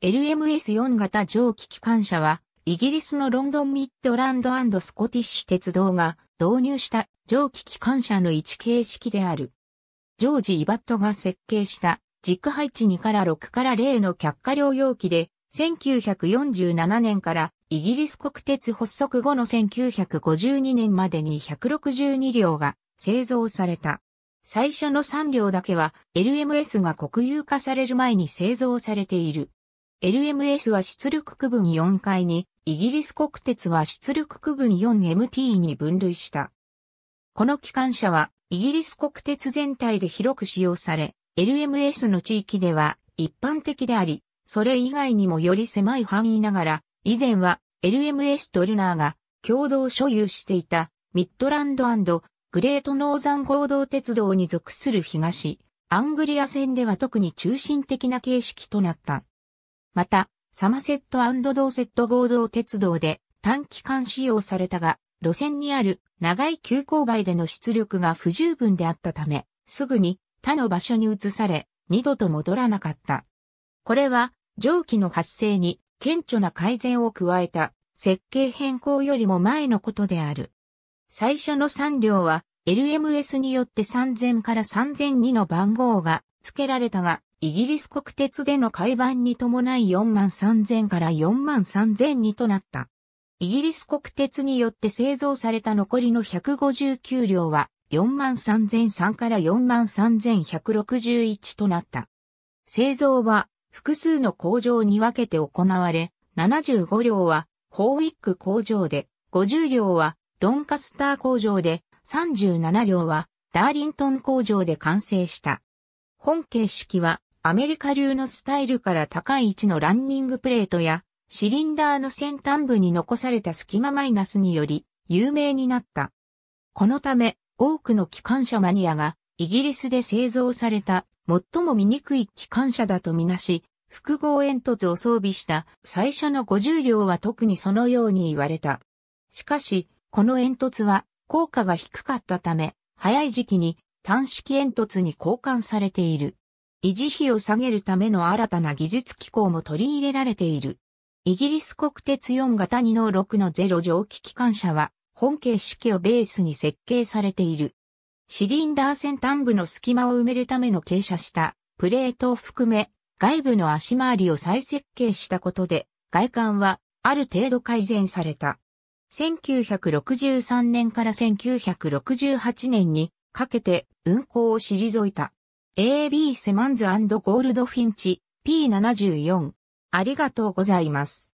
LMS4 型蒸気機関車は、イギリスのロンドンミッドランドスコティッシュ鉄道が導入した蒸気機関車の位置形式である。ジョージ・イバットが設計した軸配置2から6から0の脚下両容器で、1947年からイギリス国鉄発足後の1952年までに162両が製造された。最初の3両だけは LMS が国有化される前に製造されている。LMS は出力区分4階に、イギリス国鉄は出力区分 4MT に分類した。この機関車は、イギリス国鉄全体で広く使用され、LMS の地域では一般的であり、それ以外にもより狭い範囲ながら、以前は LMS とルナーが共同所有していたミッドランドグレートノーザン合同鉄道に属する東、アングリア線では特に中心的な形式となった。また、サマセットドーセット合同鉄道で短期間使用されたが、路線にある長い急勾配での出力が不十分であったため、すぐに他の場所に移され、二度と戻らなかった。これは、蒸気の発生に顕著な改善を加えた設計変更よりも前のことである。最初の3両は LMS によって3000から3002の番号が付けられたが、イギリス国鉄での改版に伴い4万3000から4万3 0 0にとなった。イギリス国鉄によって製造された残りの159両は4万3003から4万3161となった。製造は複数の工場に分けて行われ、75両はホーウィック工場で、50両はドンカスター工場で、37両はダーリントン工場で完成した。本形式はアメリカ流のスタイルから高い位置のランニングプレートや、シリンダーの先端部に残された隙間マイナスにより、有名になった。このため、多くの機関車マニアが、イギリスで製造された、最も醜い機関車だとみなし、複合煙突を装備した最初の50両は特にそのように言われた。しかし、この煙突は効果が低かったため、早い時期に短式煙突に交換されている。維持費を下げるための新たな技術機構も取り入れられている。イギリス国鉄4型2の6の0蒸気機関車は本形式をベースに設計されている。シリンダー先端部の隙間を埋めるための傾斜したプレートを含め外部の足回りを再設計したことで外観はある程度改善された。1963年から1968年にかけて運行を退いた。AB セマンズゴールドフィンチ P74。ありがとうございます。